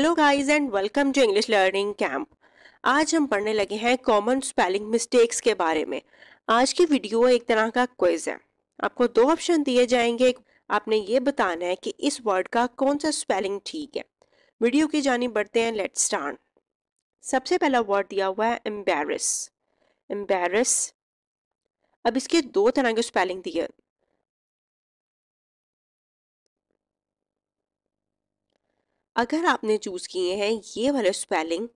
hello guys and welcome to English learning camp आज हम पढ़ने लगे हैं कॉमन स्पेलिंग मिस्टेक्स के बारे में आज की वीडियो एक तरह का क्विज है आपको दो ऑप्शन दिए जाएंगे आपने ये बताना है कि इस वर्ड का कौन सा स्पेलिंग ठीक है वीडियो की जानी बढ़ते हैं लेट स्टार्ट सबसे पहला वर्ड दिया हुआ है एम्बेरस एम्बेरस अब इसके दो तरह के स्पेलिंग दिए अगर आपने चूज़ किए हैं ये वाले स्पेलिंग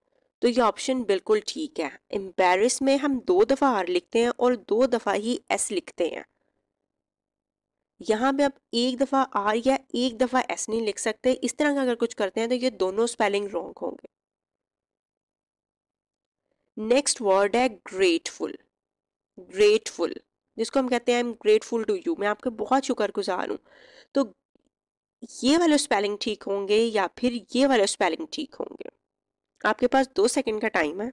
तो ये ऑप्शन बिल्कुल ठीक है एम्बेरिस में हम दो दफ़ा आर लिखते हैं और दो दफ़ा ही एस लिखते हैं यहाँ पे आप एक दफ़ा आर या एक दफ़ा एस नहीं लिख सकते इस तरह का अगर कुछ करते हैं तो ये दोनों स्पेलिंग रॉन्ग होंगे नेक्स्ट वर्ड है ग्रेटफुल ग्रेटफुल जिसको हम कहते हैं I am grateful to you मैं आपके बहुत शुक्रगुजार हूँ तो ये वाले स्पेलिंग ठीक होंगे या फिर ये वाले स्पेलिंग ठीक होंगे आपके पास दो सेकंड का टाइम है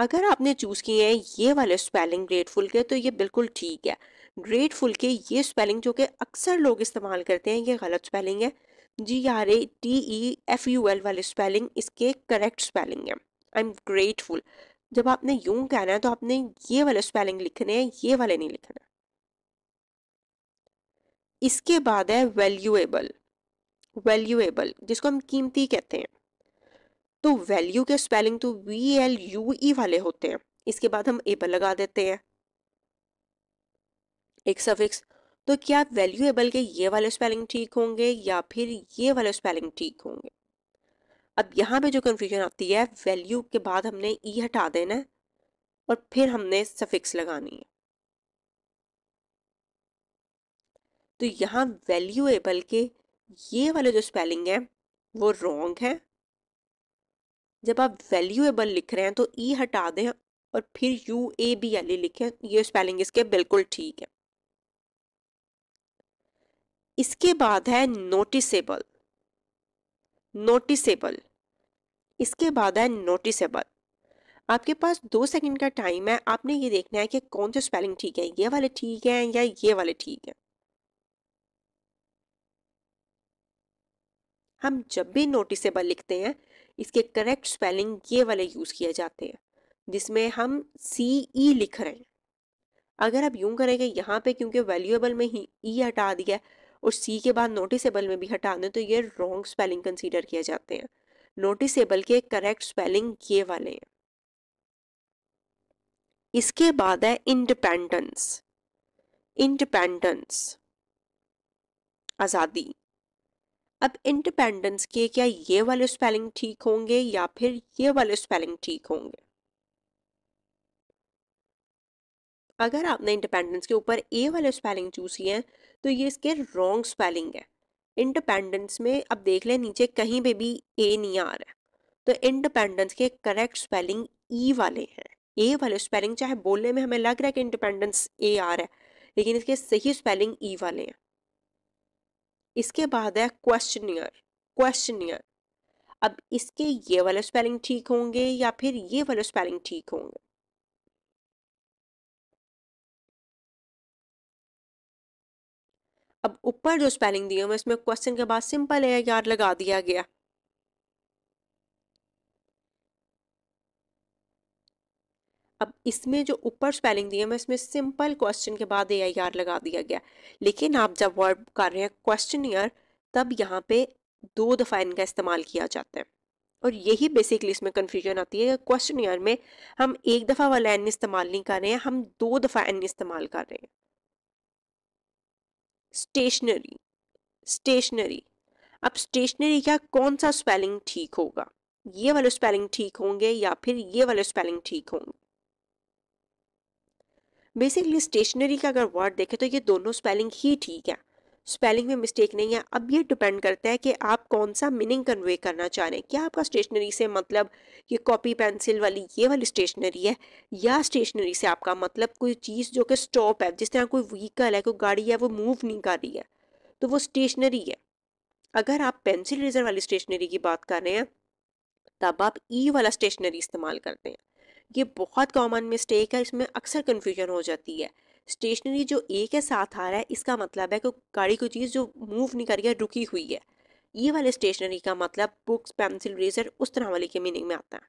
अगर आपने चूज़ किए हैं ये वाले स्पेलिंग ग्रेटफुल के तो ये बिल्कुल ठीक है ग्रेटफुल के ये स्पेलिंग जो कि अक्सर लोग इस्तेमाल करते हैं ये गलत स्पेलिंग है जी यारे T E F U L वाले स्पेलिंग इसके करेक्ट स्पेलिंग है आई एम ग्रेटफुल जब आपने यूं कहना है तो आपने ये वाले स्पेलिंग लिखने हैं ये वाले नहीं लिखना इसके बाद है वैल्यूएबल वैल्यूएबल जिसको हम कीमती कहते हैं तो वैल्यू के स्पेलिंग तो वी एल यू ई वाले होते हैं इसके बाद हम एबल लगा देते हैं एक सफिक्स तो क्या वैल्यूएबल के ये वाले स्पेलिंग ठीक होंगे या फिर ये वाले स्पेलिंग ठीक होंगे अब यहाँ पे जो कन्फ्यूजन आती है वैल्यू के बाद हमने ई e हटा देना और फिर हमने सफिक्स लगानी है तो यहाँ वैल्यूएबल के ये वाले जो स्पेलिंग है वो रॉन्ग है जब आप वैल्यूएबल लिख रहे हैं तो ई e हटा दें और फिर U A B L E लिखें ये स्पेलिंग इसके बिल्कुल ठीक है इसके बाद है नोटिसेबल नोटिसेबल इसके बाद है नोटिसेबल आपके पास दो सेकंड का टाइम है आपने ये देखना है कि कौन से स्पेलिंग ठीक है ये वाले ठीक है या ये वाले ठीक है हम जब भी नोटिसेबल लिखते हैं इसके करेक्ट स्पेलिंग ये वाले यूज़ किए जाते हैं जिसमें हम सी ई e लिख रहे हैं अगर आप यूं करेंगे यहाँ पे क्योंकि वैल्यूएबल में ही ई e हटा दिया है और सी के बाद नोटिसेबल में भी हटा दें तो ये रॉन्ग स्पेलिंग कंसीडर किए जाते हैं नोटिसेबल के करेक्ट स्पेलिंग ये वाले हैं इसके बाद है इंडिपेंडेंस इंडिपेंडेंस आज़ादी अब इंडिपेंडेंस के क्या ये वाले स्पेलिंग ठीक होंगे या फिर ये वाले स्पेलिंग ठीक होंगे अगर आपने इंडिपेंडेंस के ऊपर ए वाले स्पेलिंग चूज किए हैं तो ये इसके रॉन्ग स्पेलिंग है इंडिपेंडेंस में अब देख लें नीचे कहीं पे भी ए नहीं आ रहा है तो इंडिपेंडेंस के करेक्ट स्पेलिंग ई वाले हैं ए वाले स्पेलिंग चाहे बोलने में हमें लग रहा है कि इंडिपेंडेंस ए आ रहा है लेकिन इसके सही स्पेलिंग ई e वाले हैं इसके बाद है क्वेश्चनियर क्वेश्चनियर अब इसके ये वाले स्पेलिंग ठीक होंगे या फिर ये वाले स्पेलिंग ठीक होंगे अब ऊपर जो स्पेलिंग दिए हुए इसमें क्वेश्चन के बाद सिंपल एयर लगा दिया गया अब इसमें जो ऊपर स्पेलिंग दी है मैं इसमें सिंपल क्वेश्चन के बाद ए आई आर लगा दिया गया लेकिन आप जब वर्ड कर रहे हैं क्वेश्चन ईयर तब यहाँ पे दो दफ़ा इनका इस्तेमाल किया जाता है और यही बेसिकली इसमें कन्फ्यूजन आती है क्वेश्चन ईयर में हम एक दफ़ा वाला एन इस्तेमाल नहीं कर रहे हैं हम दो दफ़ा एन इस्तेमाल कर रहे हैं स्टेशनरी स्टेशनरी अब स्टेशनरी का कौन सा स्पेलिंग ठीक होगा ये वाले स्पेलिंग ठीक होंगे या फिर ये वाले स्पेलिंग ठीक होंगे बेसिकली स्टेशनरी का अगर वर्ड देखें तो ये दोनों स्पेलिंग ही ठीक है स्पेलिंग में मिस्टेक नहीं है अब ये डिपेंड करता है कि आप कौन सा मीनिंग कन्वे करना चाह रहे हैं क्या आपका स्टेशनरी से मतलब ये कॉपी पेंसिल वाली ये वाली स्टेशनरी है या स्टेशनरी से आपका मतलब कोई चीज़ जो कि स्टॉप है जिस तरह कोई व्हीकल है कोई गाड़ी है वो मूव नहीं कर रही है तो वो स्टेशनरी है अगर आप पेंसिल रेजर वाली स्टेशनरी की बात कर रहे हैं तब आप ई e वाला स्टेशनरी इस्तेमाल करते हैं ये बहुत कॉमन मिस्टेक है इसमें अक्सर कन्फ्यूजन हो जाती है स्टेशनरी जो ए के साथ आ रहा है इसका मतलब है कि गाड़ी कोई चीज़ जो मूव नहीं कर रही है रुकी हुई है ये वाले स्टेशनरी का मतलब बुक्स पेंसिल रेजर उस तरह वाले के मीनिंग में आता है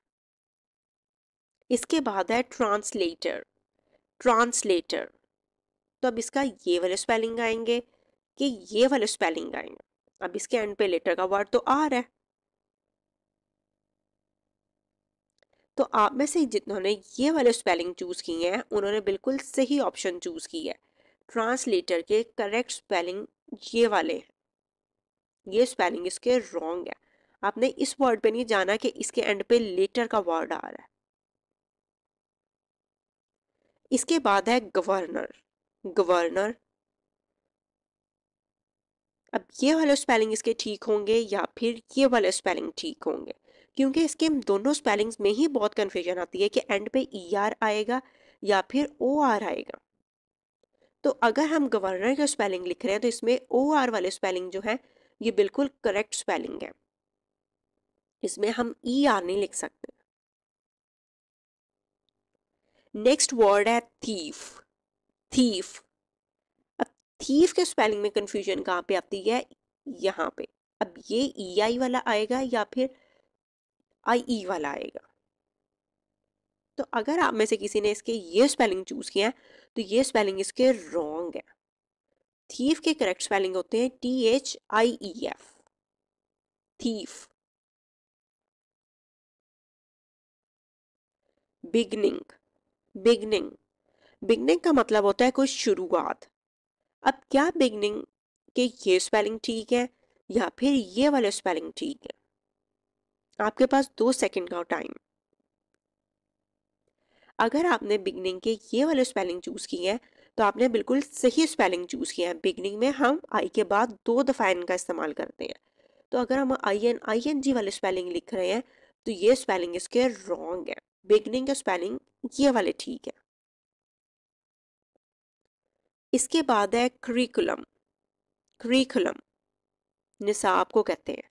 इसके बाद है ट्रांसलेटर ट्रांसलेटर तो अब इसका ये वाले स्पेलिंग आएंगे कि ये वाले स्पेलिंग आएंगे अब इसके एंड पे लेटर का वर्ड तो आ रहा है तो आप में से जिन्होंने ये वाले स्पेलिंग चूज़ किए हैं उन्होंने बिल्कुल सही ऑप्शन चूज़ की है ट्रांसलेटर के करेक्ट स्पेलिंग ये वाले ये स्पेलिंग इसके रॉन्ग है आपने इस वर्ड पे नहीं जाना कि इसके एंड पे लेटर का वर्ड आ रहा है इसके बाद है गवर्नर गवर्नर अब ये वाले स्पेलिंग इसके ठीक होंगे या फिर ये वाले स्पेलिंग ठीक होंगे क्योंकि इसके दोनों स्पेलिंग्स में ही बहुत कन्फ्यूजन आती है कि एंड पे ई e आर आएगा या फिर ओ आर आएगा तो अगर हम गवर्नर का स्पेलिंग लिख रहे हैं तो इसमें ओ आर वाले स्पेलिंग जो है ये बिल्कुल करेक्ट स्पेलिंग है इसमें हम ई e आर नहीं लिख सकते नेक्स्ट वर्ड है थीफ थीफ अब थीफ के स्पेलिंग में कंफ्यूजन कहाँ पे आती है यहाँ पे अब ये ई e आई वाला आएगा या फिर आई ई e वाला आएगा तो अगर आप में से किसी ने इसके ये स्पेलिंग चूज किया है तो ये स्पेलिंग इसके रॉन्ग है थीफ के करेक्ट स्पेलिंग होते हैं T H I E F thief beginning beginning beginning का मतलब होता है कोई शुरुआत अब क्या बिगनिंग के ये स्पेलिंग ठीक है या फिर ये वाले स्पेलिंग ठीक है आपके पास दो सेकंड का टाइम अगर आपने बिगनिंग के ये वाले स्पेलिंग चूज की है तो आपने बिल्कुल सही स्पेलिंग चूज किया है बिगनिंग में हम आई के बाद दो दफा एन का इस्तेमाल करते हैं तो अगर हम I N I N G वाले स्पेलिंग लिख रहे हैं तो ये स्पेलिंग इसके रॉन्ग है बिगनिंग का स्पेलिंग ये वाले ठीक है इसके बाद है करिकुलम करिकुलम निसाब को कहते हैं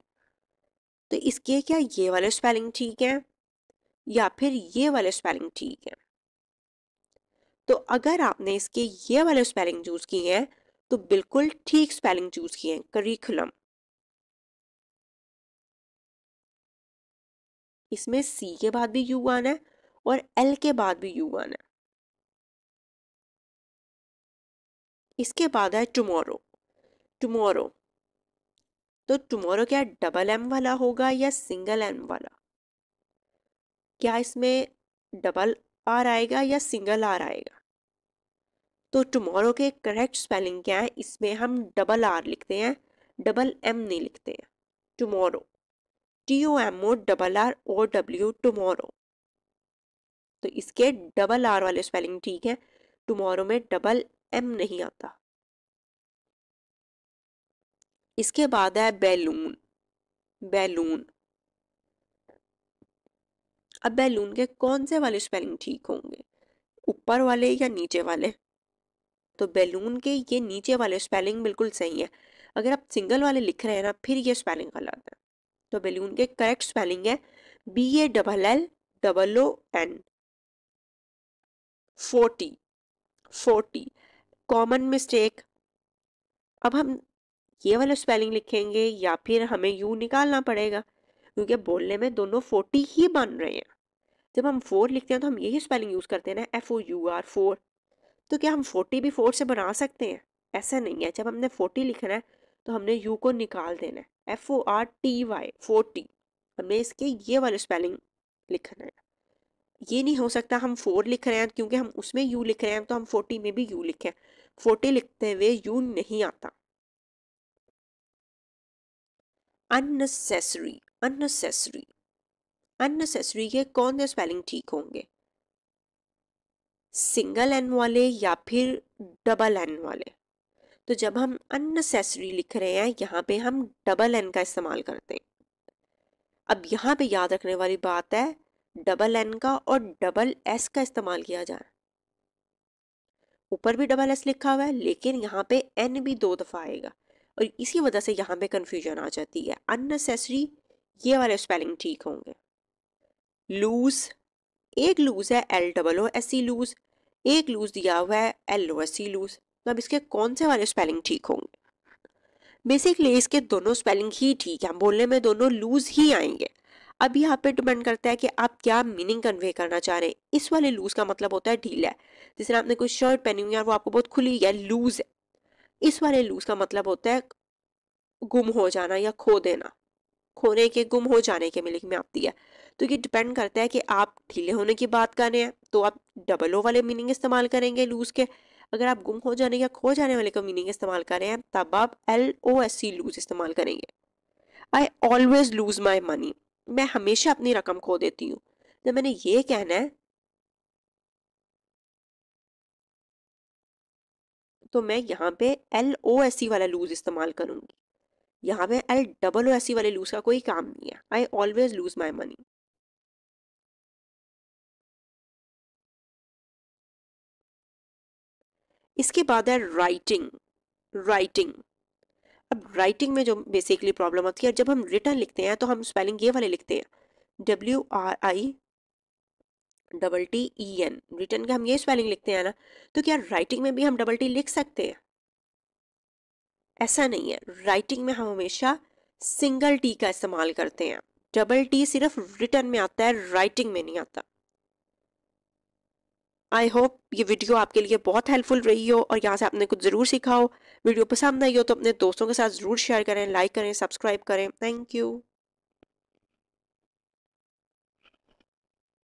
तो इसके क्या ये वाले स्पेलिंग ठीक है या फिर ये वाले स्पेलिंग ठीक है तो अगर आपने इसके ये वाले स्पेलिंग चूज किए हैं तो बिल्कुल ठीक स्पेलिंग चूज किए हैं करिकुलम इसमें सी के बाद भी यू आना है और एल के बाद भी यू आना है इसके बाद है टुमोरो टुमोरो तो टुमारो क्या डबल एम वाला होगा या सिंगल एम वाला क्या इसमें डबल आर आएगा या सिंगल आर आएगा तो टुमारो के करेक्ट स्पेलिंग क्या है इसमें हम डबल आर लिखते हैं डबल एम नहीं लिखते हैं tomorrow T O M O double R O W tomorrow तो इसके डबल आर वाले स्पेलिंग ठीक है टुमारो में डबल एम नहीं आता इसके बाद है बैलून बैलून अब बैलून के कौन से वाले स्पेलिंग ठीक होंगे ऊपर वाले या नीचे वाले तो बैलून के ये नीचे वाले स्पेलिंग बिल्कुल सही है अगर आप सिंगल वाले लिख रहे हैं ना फिर ये स्पेलिंग गलत है तो बैलून के करेक्ट स्पेलिंग है B A double L double O N forty forty common mistake अब हम ये वाला स्पेलिंग लिखेंगे या फिर हमें यू निकालना पड़ेगा क्योंकि बोलने में दोनों फोर्टी ही बन रहे हैं जब हम फोर लिखते हैं तो हम यही स्पेलिंग यूज़ करते हैं ना F O U R four तो क्या हम फोर्टी भी फोर से बना सकते हैं ऐसा नहीं है जब हमने फोर्टी लिखना है तो हमने यू को निकाल देना है F O R T Y forty हमने इसके ये वाले स्पेलिंग लिखना है ये नहीं हो सकता हम फोर लिख रहे हैं क्योंकि हम उसमें यू लिख रहे हैं तो हम फोर्टी में भी यू लिखें फोर्टी लिखते हुए यू नहीं आता अननेसेसरी अननेसेसरी अननेसेसरी के कौन से स्पेलिंग ठीक होंगे सिंगल एन वाले या फिर डबल एन वाले तो जब हम अननेसेसरी लिख रहे हैं यहाँ पे हम डबल एन का इस्तेमाल करते हैं अब यहाँ पे याद रखने वाली बात है डबल एन का और डबल एस का इस्तेमाल किया जा रहा ऊपर भी डबल एस लिखा हुआ है लेकिन यहाँ पे एन भी दो दफ़ा आएगा और इसी वजह से यहाँ पे कन्फ्यूजन आ जाती है अननेसेसरी ये वाले स्पेलिंग ठीक होंगे लूज एक लूज है L double O S C loose एक लूज दिया हुआ है L O S C lose तो अब इसके कौन से वाले स्पेलिंग ठीक होंगे बेसिकली इसके दोनों स्पेलिंग ही ठीक है बोलने में दोनों लूज ही आएंगे अब यहाँ पे डिपेंड करता है कि आप क्या मीनिंग कन्वे करना चाह रहे हैं इस वाले लूज का मतलब होता है ढीला है जिसने आपने कोई शर्ट पहनी हुई है और वो आपको बहुत खुली है लूज है इस वाले लूज का मतलब होता है गुम हो जाना या खो देना खोने के गुम हो जाने के मीनिंग में आती है तो ये डिपेंड करता है कि आप ढीले होने की बात कर रहे हैं तो आप डबल ओ वाले मीनिंग इस्तेमाल करेंगे लूज के अगर आप गुम हो जाने या खो जाने वाले का मीनिंग इस्तेमाल कर रहे हैं तब आप L O S C lose इस्तेमाल करेंगे I always lose my money मैं हमेशा अपनी रकम खो देती हूँ तो मैंने ये कहना है तो मैं यहाँ पे एल ओ एस सी वाला लूज इस्तेमाल करूँगी यहाँ पे L double O S C वाले लूज का कोई काम नहीं है I always lose my money इसके बाद है राइटिंग राइटिंग अब राइटिंग में जो बेसिकली प्रॉब्लम होती है जब हम रिटर्न लिखते हैं तो हम स्पेलिंग ये वाले लिखते हैं W R I double T E N written के हम ये स्पेलिंग लिखते हैं ना तो क्या राइटिंग में भी हम डबल टी लिख सकते हैं ऐसा नहीं है राइटिंग में हम हमेशा सिंगल टी का इस्तेमाल करते हैं डबल टी सिर्फ रिटर्न में आता है राइटिंग में नहीं आता आई होप ये वीडियो आपके लिए बहुत हेल्पफुल रही हो और यहाँ से आपने कुछ ज़रूर सीखा हो वीडियो पसंद आई हो तो अपने दोस्तों के साथ ज़रूर शेयर करें लाइक करें सब्सक्राइब करें थैंक यू